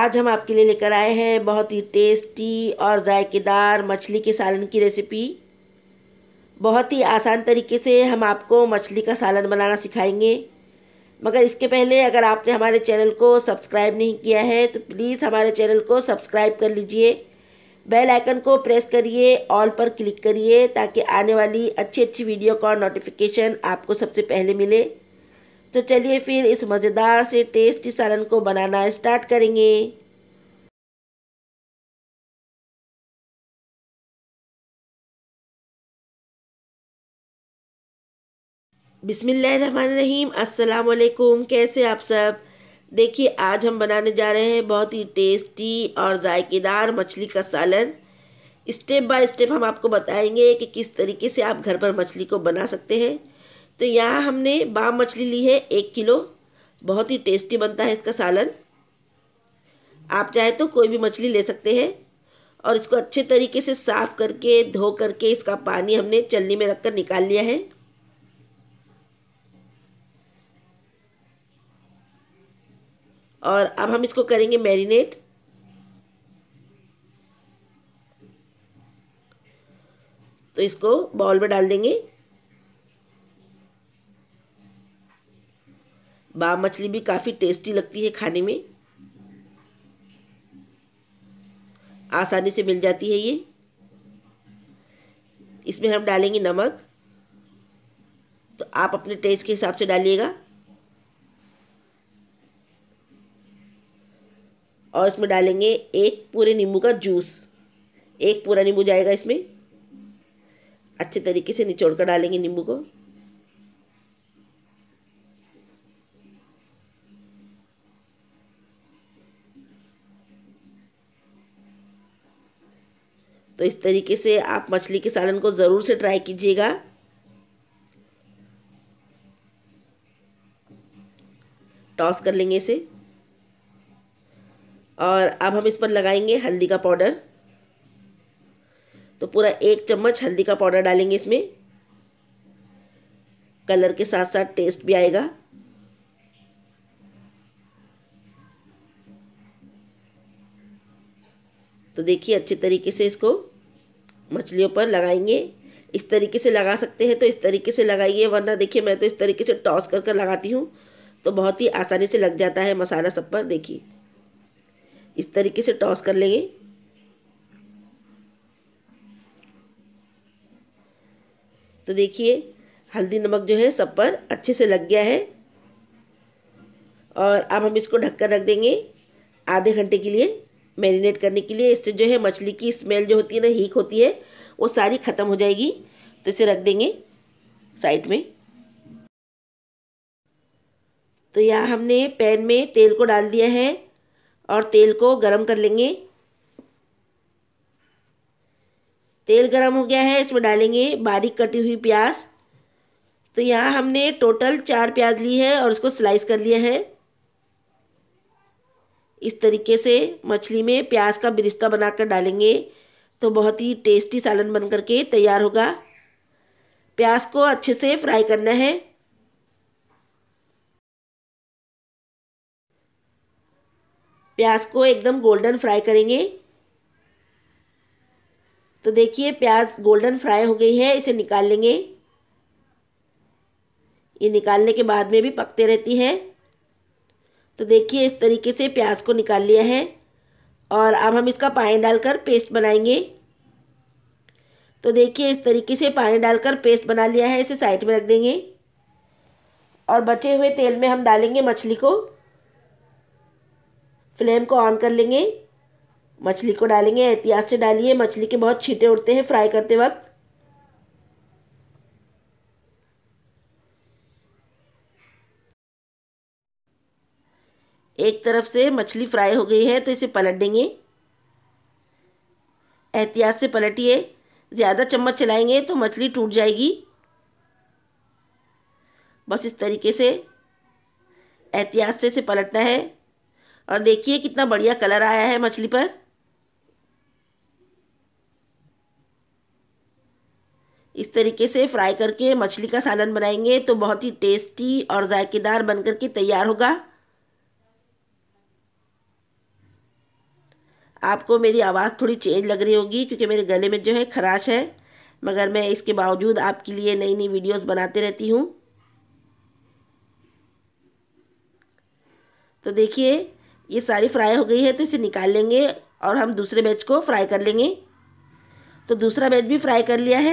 आज हम आपके लिए लेकर आए हैं बहुत ही टेस्टी और जायकेदार मछली के सालन की रेसिपी बहुत ही आसान तरीके से हम आपको मछली का सालन बनाना सिखाएंगे मगर इसके पहले अगर आपने हमारे चैनल को सब्सक्राइब नहीं किया है तो प्लीज़ हमारे चैनल को सब्सक्राइब कर लीजिए बेल आइकन को प्रेस करिए ऑल पर क्लिक करिए ताकि आने वाली अच्छी अच्छी वीडियो का नोटिफिकेशन आपको सबसे पहले मिले तो चलिए फिर इस मज़ेदार से टेस्टी सालन को बनाना स्टार्ट करेंगे रहीम असलकुम कैसे आप सब देखिए आज हम बनाने जा रहे हैं बहुत ही टेस्टी और ज़ायकेदार मछली का सालन स्टेप बाय स्टेप हम आपको बताएंगे कि किस तरीके से आप घर पर मछली को बना सकते हैं तो यहाँ हमने बाम मछली ली है एक किलो बहुत ही टेस्टी बनता है इसका सालन आप चाहे तो कोई भी मछली ले सकते हैं और इसको अच्छे तरीके से साफ़ करके धो करके इसका पानी हमने चलनी में रखकर निकाल लिया है और अब हम इसको करेंगे मैरिनेट तो इसको बाउल में डाल देंगे बा मछली भी काफ़ी टेस्टी लगती है खाने में आसानी से मिल जाती है ये इसमें हम डालेंगे नमक तो आप अपने टेस्ट के हिसाब से डालिएगा और इसमें डालेंगे एक पूरे नींबू का जूस एक पूरा नींबू जाएगा इसमें अच्छे तरीके से निचोड़ कर डालेंगे नींबू को तो इस तरीके से आप मछली के सालन को ज़रूर से ट्राई कीजिएगा टॉस कर लेंगे इसे और अब हम इस पर लगाएंगे हल्दी का पाउडर तो पूरा एक चम्मच हल्दी का पाउडर डालेंगे इसमें कलर के साथ साथ टेस्ट भी आएगा तो देखिए अच्छे तरीके से इसको मछलियों पर लगाएंगे इस तरीके से लगा सकते हैं तो इस तरीके से लगाइए वरना देखिए मैं तो इस तरीके से टॉस कर कर लगाती हूँ तो बहुत ही आसानी से लग जाता है मसाला सब पर देखिए इस तरीके से टॉस कर लेंगे तो देखिए हल्दी नमक जो है सब पर अच्छे से लग गया है और अब हम इसको ढककर रख देंगे आधे घंटे के लिए मैरिनेट करने के लिए इससे जो है मछली की स्मेल जो होती है ना हीक होती है वो सारी ख़त्म हो जाएगी तो इसे रख देंगे साइड में तो यहाँ हमने पैन में तेल को डाल दिया है और तेल को गरम कर लेंगे तेल गरम हो गया है इसमें डालेंगे बारीक कटी हुई प्याज तो यहाँ हमने टोटल चार प्याज ली है और उसको स्लाइस कर लिया है इस तरीके से मछली में प्याज का बिरिस्ता बनाकर डालेंगे तो बहुत ही टेस्टी सालन बनकर के तैयार होगा प्याज को अच्छे से फ्राई करना है प्याज को एकदम गोल्डन फ्राई करेंगे तो देखिए प्याज गोल्डन फ्राई हो गई है इसे निकाल लेंगे ये निकालने के बाद में भी पकते रहती है तो देखिए इस तरीके से प्याज को निकाल लिया है और अब हम इसका पानी डालकर पेस्ट बनाएंगे तो देखिए इस तरीके से पानी डालकर पेस्ट बना लिया है इसे साइड में रख देंगे और बचे हुए तेल में हम डालेंगे मछली को फ्लेम को ऑन कर लेंगे मछली को डालेंगे एहतियात से डालिए मछली के बहुत छीटे उड़ते हैं फ्राई करते वक्त एक तरफ से मछली फ्राई हो गई है तो इसे पलट देंगे एहतियात से पलटिए ज़्यादा चम्मच चलाएंगे तो मछली टूट जाएगी बस इस तरीके से एहतियात से इसे पलटना है और देखिए कितना बढ़िया कलर आया है मछली पर इस तरीके से फ्राई करके मछली का सालन बनाएंगे तो बहुत ही टेस्टी और जायकेदार बनकर के तैयार होगा आपको मेरी आवाज़ थोड़ी चेंज लग रही होगी क्योंकि मेरे गले में जो है खराश है मगर मैं इसके बावजूद आपके लिए नई नई वीडियोस बनाते रहती हूँ तो देखिए ये सारी फ्राई हो गई है तो इसे निकाल लेंगे और हम दूसरे बैच को फ्राई कर लेंगे तो दूसरा बैच भी फ्राई कर लिया है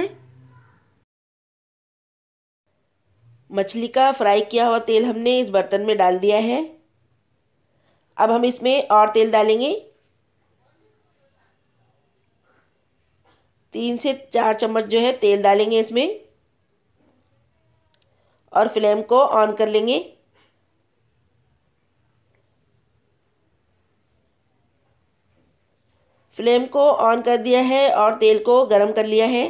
मछली का फ्राई किया हुआ तेल हमने इस बर्तन में डाल दिया है अब हम इसमें और तेल डालेंगे तीन से चार चम्मच जो है तेल डालेंगे इसमें और फ्लेम को ऑन कर लेंगे फ्लेम को ऑन कर दिया है और तेल को गर्म कर लिया है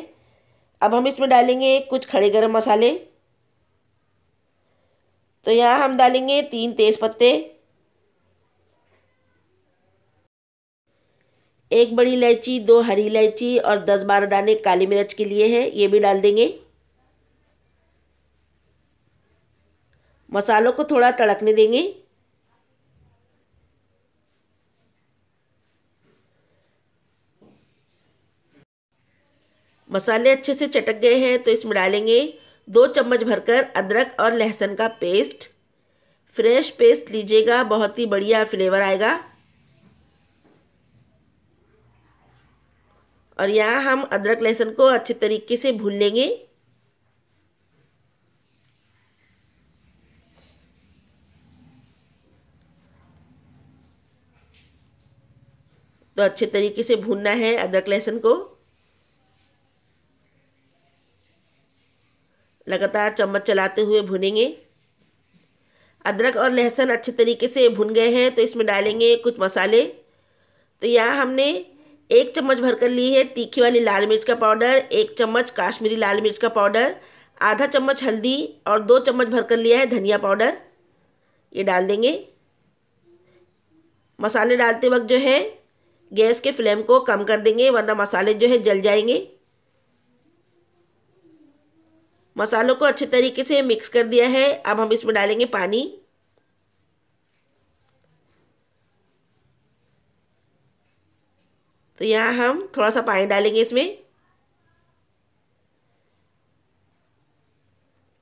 अब हम इसमें डालेंगे कुछ खड़े गरम मसाले तो यहाँ हम डालेंगे तीन तेज़ पत्ते एक बड़ी इलायची दो हरी इलायची और दस बारह दाने काली मिर्च के लिए है ये भी डाल देंगे मसालों को थोड़ा तड़कने देंगे मसाले अच्छे से चटक गए हैं तो इसमें डालेंगे दो चम्मच भरकर अदरक और लहसुन का पेस्ट फ्रेश पेस्ट लीजिएगा बहुत ही बढ़िया फ्लेवर आएगा और यहाँ हम अदरक लहसुन को अच्छे तरीके से भून लेंगे तो अच्छे तरीके से भूनना है अदरक लहसुन को लगातार चम्मच चलाते हुए भुनेंगे अदरक और लहसुन अच्छे तरीके से भुन गए हैं तो इसमें डालेंगे कुछ मसाले तो यहाँ हमने एक चम्मच भर कर ली है तीखी वाली लाल मिर्च का पाउडर एक चम्मच काश्मीरी लाल मिर्च का पाउडर आधा चम्मच हल्दी और दो चम्मच भर कर लिया है धनिया पाउडर ये डाल देंगे मसाले डालते वक्त जो है गैस के फ्लेम को कम कर देंगे वरना मसाले जो है जल जाएंगे मसालों को अच्छे तरीके से मिक्स कर दिया है अब हम इसमें डालेंगे पानी तो यहाँ हम थोड़ा सा पानी डालेंगे इसमें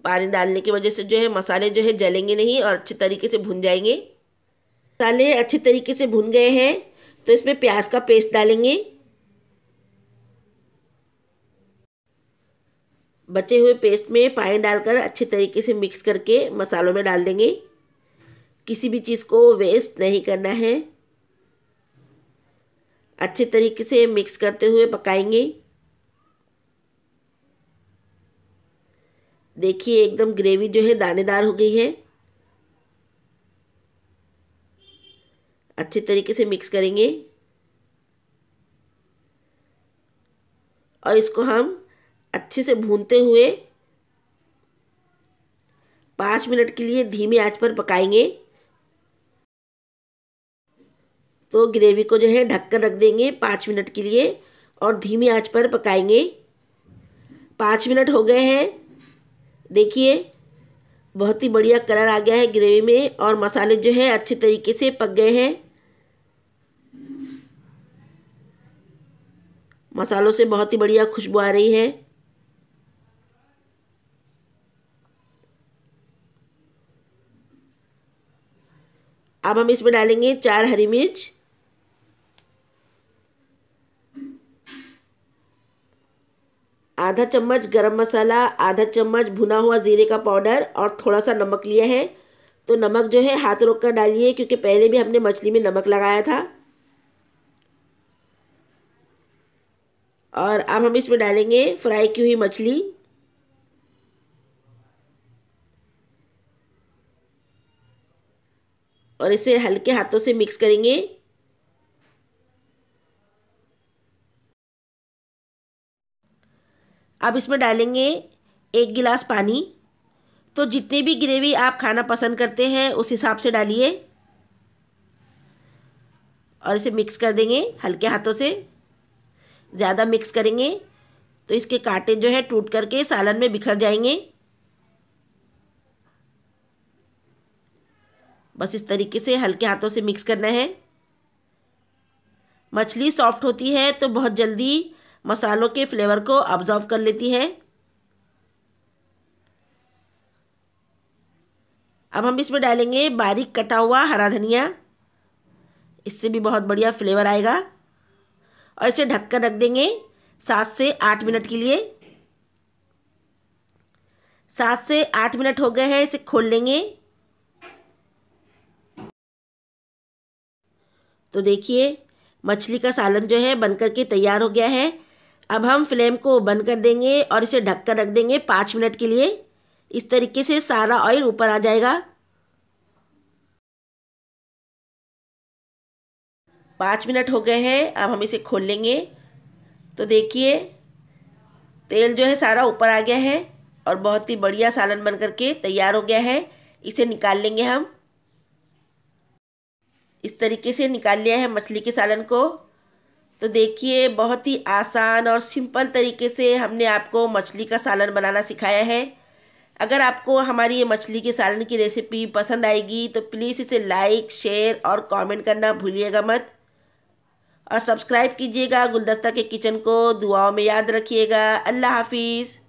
पानी डालने की वजह से जो है मसाले जो है जलेंगे नहीं और अच्छे तरीके से भुन जाएंगे मसाले अच्छे तरीके से भुन गए हैं तो इसमें प्याज का पेस्ट डालेंगे बचे हुए पेस्ट में पानी डालकर अच्छे तरीके से मिक्स करके मसालों में डाल देंगे किसी भी चीज़ को वेस्ट नहीं करना है अच्छे तरीके से मिक्स करते हुए पकाएंगे देखिए एकदम ग्रेवी जो है दानेदार हो गई है अच्छे तरीके से मिक्स करेंगे और इसको हम अच्छे से भूनते हुए पाँच मिनट के लिए धीमी आंच पर पकाएंगे तो ग्रेवी को जो है ढककर रख देंगे पाँच मिनट के लिए और धीमी आंच पर पकाएंगे पाँच मिनट हो गए हैं देखिए बहुत ही बढ़िया कलर आ गया है ग्रेवी में और मसाले जो है अच्छे तरीके से पक गए हैं मसालों से बहुत ही बढ़िया खुशबू आ रही है अब हम इसमें डालेंगे चार हरी मिर्च आधा चम्मच गरम मसाला आधा चम्मच भुना हुआ जीरे का पाउडर और थोड़ा सा नमक लिया है तो नमक जो है हाथ रोक कर डालिए क्योंकि पहले भी हमने मछली में नमक लगाया था और अब हम इसमें डालेंगे फ्राई की हुई मछली और इसे हल्के हाथों से मिक्स करेंगे अब इसमें डालेंगे एक गिलास पानी तो जितनी भी ग्रेवी आप खाना पसंद करते हैं उस हिसाब से डालिए और इसे मिक्स कर देंगे हल्के हाथों से ज़्यादा मिक्स करेंगे तो इसके कांटे जो है टूट करके सालन में बिखर जाएंगे बस इस तरीके से हल्के हाथों से मिक्स करना है मछली सॉफ्ट होती है तो बहुत जल्दी मसालों के फ्लेवर को ऑब्जॉर्व कर लेती है अब हम इसमें डालेंगे बारीक कटा हुआ हरा धनिया इससे भी बहुत बढ़िया फ्लेवर आएगा और इसे ढककर रख देंगे सात से आठ मिनट के लिए सात से आठ मिनट हो गए हैं इसे खोल लेंगे तो देखिए मछली का सालन जो है बन के तैयार हो गया है अब हम फ्लेम को बंद कर देंगे और इसे ढक कर रख देंगे पाँच मिनट के लिए इस तरीके से सारा ऑयल ऊपर आ जाएगा पाँच मिनट हो गए हैं अब हम इसे खोल लेंगे तो देखिए तेल जो है सारा ऊपर आ गया है और बहुत ही बढ़िया सालन बन करके तैयार हो गया है इसे निकाल लेंगे हम इस तरीके से निकाल लिया है मछली के सालन को तो देखिए बहुत ही आसान और सिंपल तरीके से हमने आपको मछली का सालन बनाना सिखाया है अगर आपको हमारी ये मछली के सालन की रेसिपी पसंद आएगी तो प्लीज़ इसे लाइक शेयर और कमेंट करना भूलिएगा मत और सब्सक्राइब कीजिएगा गुलदस्ता के किचन को दुआओं में याद रखिएगा अल्लाह हाफिज़